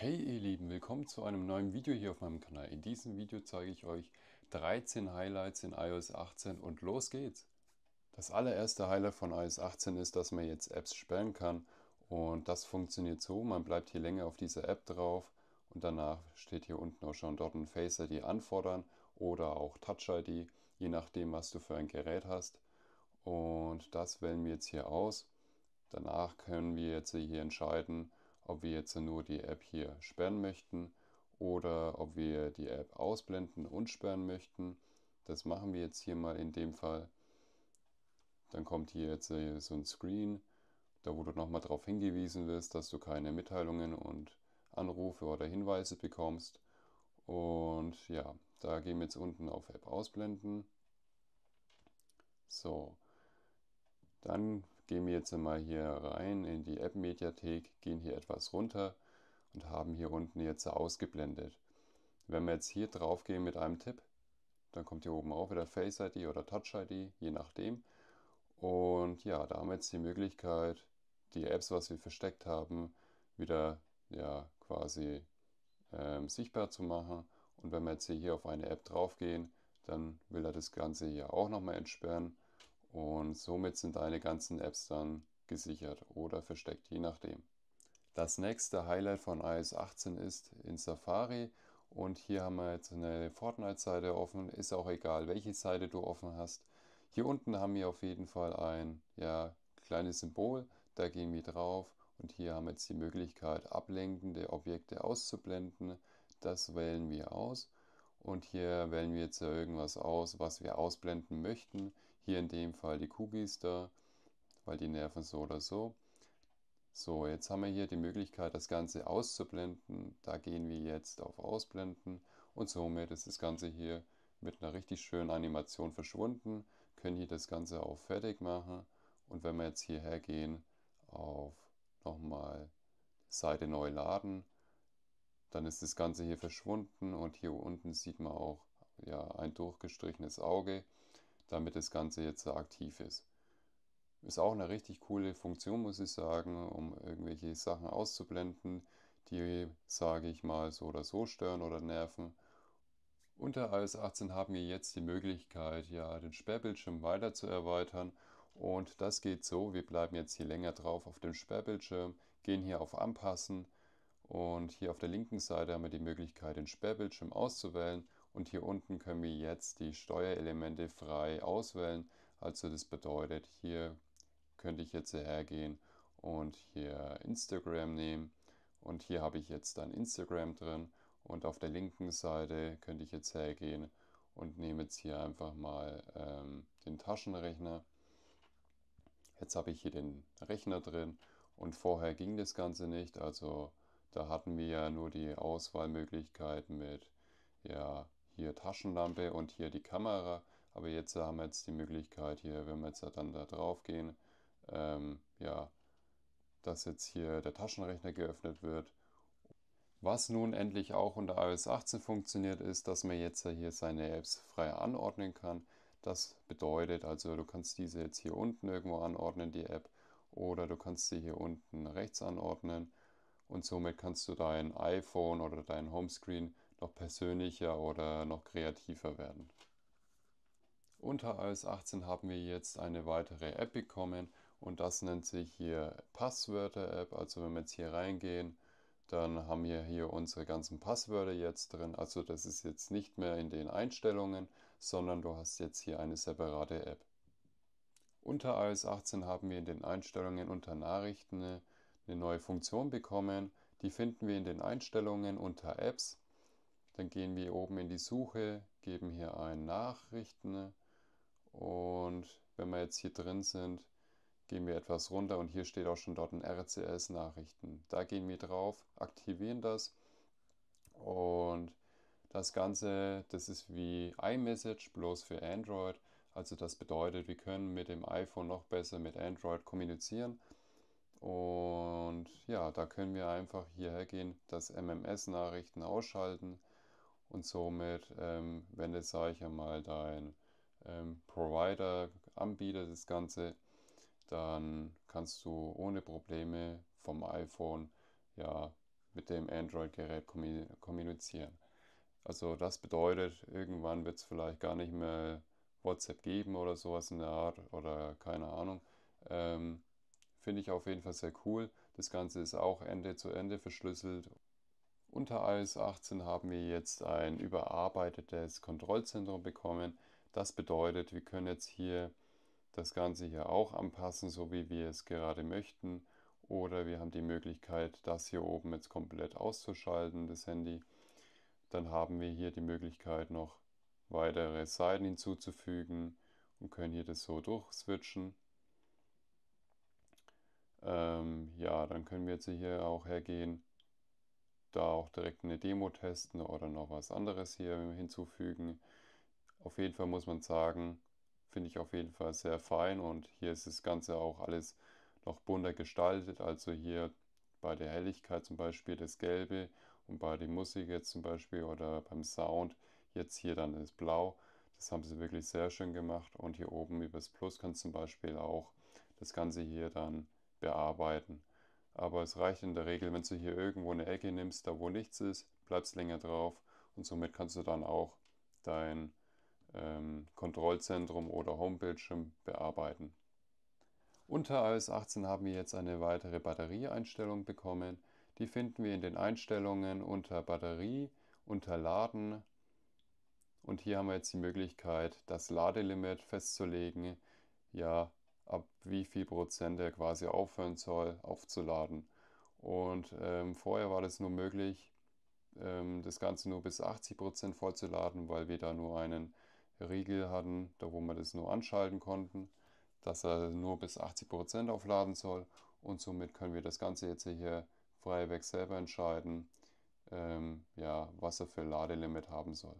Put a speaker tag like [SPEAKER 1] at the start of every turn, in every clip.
[SPEAKER 1] Hey ihr Lieben, willkommen zu einem neuen Video hier auf meinem Kanal. In diesem Video zeige ich euch 13 Highlights in iOS 18 und los geht's! Das allererste Highlight von iOS 18 ist, dass man jetzt Apps sperren kann und das funktioniert so, man bleibt hier länger auf dieser App drauf und danach steht hier unten auch schon dort ein Face ID anfordern oder auch Touch ID, je nachdem was du für ein Gerät hast und das wählen wir jetzt hier aus. Danach können wir jetzt hier entscheiden, ob wir jetzt nur die App hier sperren möchten oder ob wir die App ausblenden und sperren möchten. Das machen wir jetzt hier mal in dem Fall. Dann kommt hier jetzt äh, so ein Screen, da wo du nochmal darauf hingewiesen wirst, dass du keine Mitteilungen und Anrufe oder Hinweise bekommst. Und ja, da gehen wir jetzt unten auf App ausblenden. So, dann Gehen wir jetzt mal hier rein in die App-Mediathek, gehen hier etwas runter und haben hier unten jetzt ausgeblendet. Wenn wir jetzt hier drauf gehen mit einem Tipp, dann kommt hier oben auch wieder Face ID oder Touch ID, je nachdem. Und ja, da haben wir jetzt die Möglichkeit, die Apps, was wir versteckt haben, wieder ja, quasi ähm, sichtbar zu machen. Und wenn wir jetzt hier auf eine App draufgehen, dann will er das Ganze hier auch nochmal entsperren. Und somit sind deine ganzen Apps dann gesichert oder versteckt, je nachdem. Das nächste Highlight von iOS 18 ist in Safari. Und hier haben wir jetzt eine Fortnite-Seite offen. Ist auch egal, welche Seite du offen hast. Hier unten haben wir auf jeden Fall ein ja, kleines Symbol. Da gehen wir drauf. Und hier haben wir jetzt die Möglichkeit, ablenkende Objekte auszublenden. Das wählen wir aus. Und hier wählen wir jetzt irgendwas aus, was wir ausblenden möchten. Hier in dem Fall die Kugis da, weil die nerven so oder so. So, jetzt haben wir hier die Möglichkeit, das Ganze auszublenden. Da gehen wir jetzt auf Ausblenden und somit ist das Ganze hier mit einer richtig schönen Animation verschwunden. Können hier das Ganze auch Fertig machen und wenn wir jetzt hierher gehen auf nochmal Seite neu laden, dann ist das Ganze hier verschwunden und hier unten sieht man auch ja, ein durchgestrichenes Auge damit das Ganze jetzt aktiv ist. Ist auch eine richtig coole Funktion, muss ich sagen, um irgendwelche Sachen auszublenden, die, sage ich mal, so oder so stören oder nerven. Unter iOS 18 haben wir jetzt die Möglichkeit, ja, den Sperrbildschirm weiter zu erweitern. Und das geht so, wir bleiben jetzt hier länger drauf auf dem Sperrbildschirm, gehen hier auf Anpassen und hier auf der linken Seite haben wir die Möglichkeit, den Sperrbildschirm auszuwählen und hier unten können wir jetzt die Steuerelemente frei auswählen. Also das bedeutet, hier könnte ich jetzt hergehen und hier Instagram nehmen und hier habe ich jetzt dann Instagram drin und auf der linken Seite könnte ich jetzt hergehen und nehme jetzt hier einfach mal ähm, den Taschenrechner. Jetzt habe ich hier den Rechner drin und vorher ging das Ganze nicht, also da hatten wir ja nur die Auswahlmöglichkeit mit ja, hier Taschenlampe und hier die Kamera. Aber jetzt haben wir jetzt die Möglichkeit hier, wenn wir jetzt dann da drauf gehen, ähm, ja, dass jetzt hier der Taschenrechner geöffnet wird. Was nun endlich auch unter iOS 18 funktioniert, ist, dass man jetzt hier seine Apps frei anordnen kann. Das bedeutet also, du kannst diese jetzt hier unten irgendwo anordnen, die App, oder du kannst sie hier unten rechts anordnen und somit kannst du dein iPhone oder dein Homescreen noch persönlicher oder noch kreativer werden. Unter iOS 18 haben wir jetzt eine weitere App bekommen und das nennt sich hier Passwörter-App. Also wenn wir jetzt hier reingehen, dann haben wir hier unsere ganzen Passwörter jetzt drin. Also das ist jetzt nicht mehr in den Einstellungen, sondern du hast jetzt hier eine separate App. Unter iOS 18 haben wir in den Einstellungen unter Nachrichten eine neue Funktion bekommen. Die finden wir in den Einstellungen unter Apps dann gehen wir oben in die Suche, geben hier ein Nachrichten und wenn wir jetzt hier drin sind, gehen wir etwas runter und hier steht auch schon dort ein RCS Nachrichten. Da gehen wir drauf, aktivieren das und das Ganze, das ist wie iMessage, bloß für Android. Also das bedeutet, wir können mit dem iPhone noch besser mit Android kommunizieren. Und ja, da können wir einfach hierher gehen, das MMS-Nachrichten ausschalten und somit, ähm, wenn jetzt, sage ich einmal, dein ähm, Provider anbietet das Ganze, dann kannst du ohne Probleme vom iPhone ja mit dem Android-Gerät kommunizieren. Also das bedeutet, irgendwann wird es vielleicht gar nicht mehr WhatsApp geben oder sowas in der Art oder keine Ahnung. Ähm, Finde ich auf jeden Fall sehr cool. Das Ganze ist auch Ende zu Ende verschlüsselt unter iOS 18 haben wir jetzt ein überarbeitetes Kontrollzentrum bekommen. Das bedeutet, wir können jetzt hier das Ganze hier auch anpassen, so wie wir es gerade möchten. Oder wir haben die Möglichkeit, das hier oben jetzt komplett auszuschalten, das Handy. Dann haben wir hier die Möglichkeit, noch weitere Seiten hinzuzufügen und können hier das so durchswitchen. Ähm, ja, dann können wir jetzt hier auch hergehen da auch direkt eine Demo testen oder noch was anderes hier hinzufügen. Auf jeden Fall muss man sagen, finde ich auf jeden Fall sehr fein und hier ist das Ganze auch alles noch bunter gestaltet. Also hier bei der Helligkeit zum Beispiel das Gelbe und bei der Musik jetzt zum Beispiel oder beim Sound jetzt hier dann das Blau. Das haben sie wirklich sehr schön gemacht und hier oben über das Plus kannst du zum Beispiel auch das Ganze hier dann bearbeiten. Aber es reicht in der Regel, wenn du hier irgendwo eine Ecke nimmst, da wo nichts ist, bleibst länger drauf und somit kannst du dann auch dein ähm, Kontrollzentrum oder Homebildschirm bearbeiten. Unter iOS 18 haben wir jetzt eine weitere Batterieeinstellung bekommen. Die finden wir in den Einstellungen unter Batterie, unter Laden und hier haben wir jetzt die Möglichkeit, das Ladelimit festzulegen. Ja, ab wie viel Prozent er quasi aufhören soll aufzuladen. Und ähm, vorher war das nur möglich, ähm, das Ganze nur bis 80 Prozent vollzuladen, weil wir da nur einen Riegel hatten, da wo wir das nur anschalten konnten, dass er nur bis 80 Prozent aufladen soll. Und somit können wir das Ganze jetzt hier freiweg selber entscheiden, ähm, ja, was er für Ladelimit haben soll.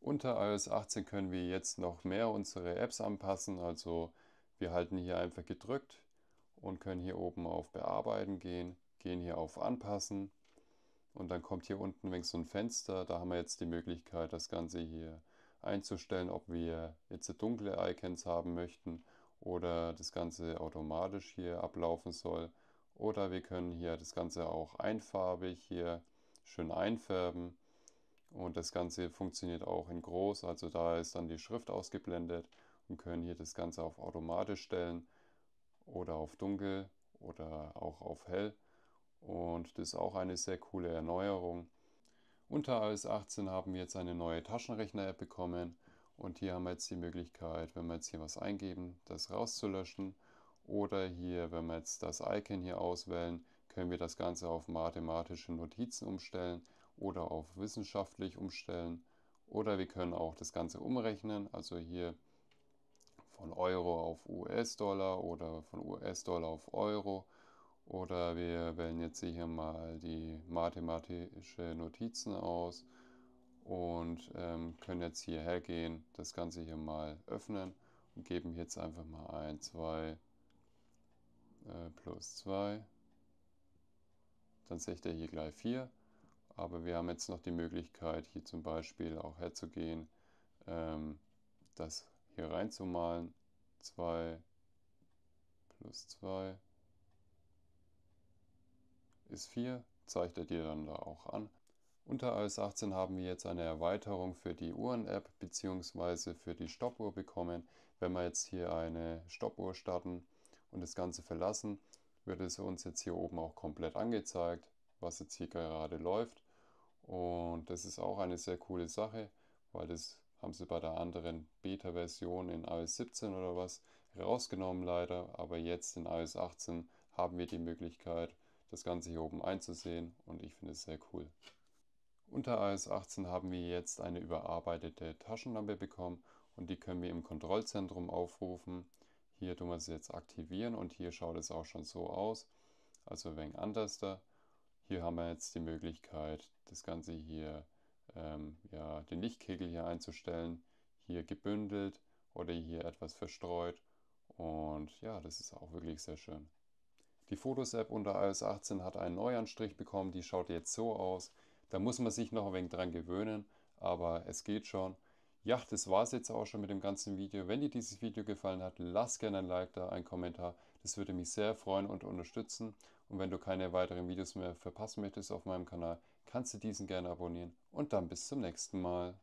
[SPEAKER 1] Unter iOS 18 können wir jetzt noch mehr unsere Apps anpassen, also wir halten hier einfach gedrückt und können hier oben auf Bearbeiten gehen, gehen hier auf Anpassen und dann kommt hier unten links so ein Fenster. Da haben wir jetzt die Möglichkeit, das Ganze hier einzustellen, ob wir jetzt dunkle Icons haben möchten oder das Ganze automatisch hier ablaufen soll. Oder wir können hier das Ganze auch einfarbig hier schön einfärben. Und das Ganze funktioniert auch in groß, also da ist dann die Schrift ausgeblendet und können hier das Ganze auf automatisch stellen oder auf dunkel oder auch auf hell. Und das ist auch eine sehr coole Erneuerung. Unter iOS 18 haben wir jetzt eine neue Taschenrechner-App bekommen und hier haben wir jetzt die Möglichkeit, wenn wir jetzt hier was eingeben, das rauszulöschen oder hier, wenn wir jetzt das Icon hier auswählen, können wir das Ganze auf mathematische Notizen umstellen oder auf wissenschaftlich umstellen oder wir können auch das Ganze umrechnen, also hier von Euro auf US-Dollar oder von US-Dollar auf Euro. Oder wir wählen jetzt hier mal die mathematische Notizen aus und ähm, können jetzt hier hergehen, das Ganze hier mal öffnen und geben jetzt einfach mal ein 2 äh, plus 2. Dann seht ihr hier gleich 4. Aber wir haben jetzt noch die Möglichkeit, hier zum Beispiel auch herzugehen, ähm, das hier reinzumalen. 2 plus 2 ist 4, zeigt er dir dann da auch an. Unter iOS 18 haben wir jetzt eine Erweiterung für die Uhren-App bzw. für die Stoppuhr bekommen. Wenn wir jetzt hier eine Stoppuhr starten und das Ganze verlassen, wird es uns jetzt hier oben auch komplett angezeigt, was jetzt hier gerade läuft. Und das ist auch eine sehr coole Sache, weil das haben sie bei der anderen Beta-Version in iOS 17 oder was rausgenommen leider, aber jetzt in iOS 18 haben wir die Möglichkeit, das Ganze hier oben einzusehen und ich finde es sehr cool. Unter iOS 18 haben wir jetzt eine überarbeitete Taschenlampe bekommen und die können wir im Kontrollzentrum aufrufen. Hier tun wir sie jetzt aktivieren und hier schaut es auch schon so aus, also ein wenig anders da. Hier haben wir jetzt die Möglichkeit, das Ganze hier ähm, ja, den Lichtkegel hier einzustellen, hier gebündelt oder hier etwas verstreut. Und ja, das ist auch wirklich sehr schön. Die Fotos-App unter iOS 18 hat einen Neuanstrich bekommen, die schaut jetzt so aus. Da muss man sich noch ein wenig dran gewöhnen, aber es geht schon. Ja, das war es jetzt auch schon mit dem ganzen Video. Wenn dir dieses Video gefallen hat, lass gerne ein Like da, einen Kommentar. Das würde mich sehr freuen und unterstützen. Und wenn du keine weiteren Videos mehr verpassen möchtest auf meinem Kanal, kannst du diesen gerne abonnieren. Und dann bis zum nächsten Mal.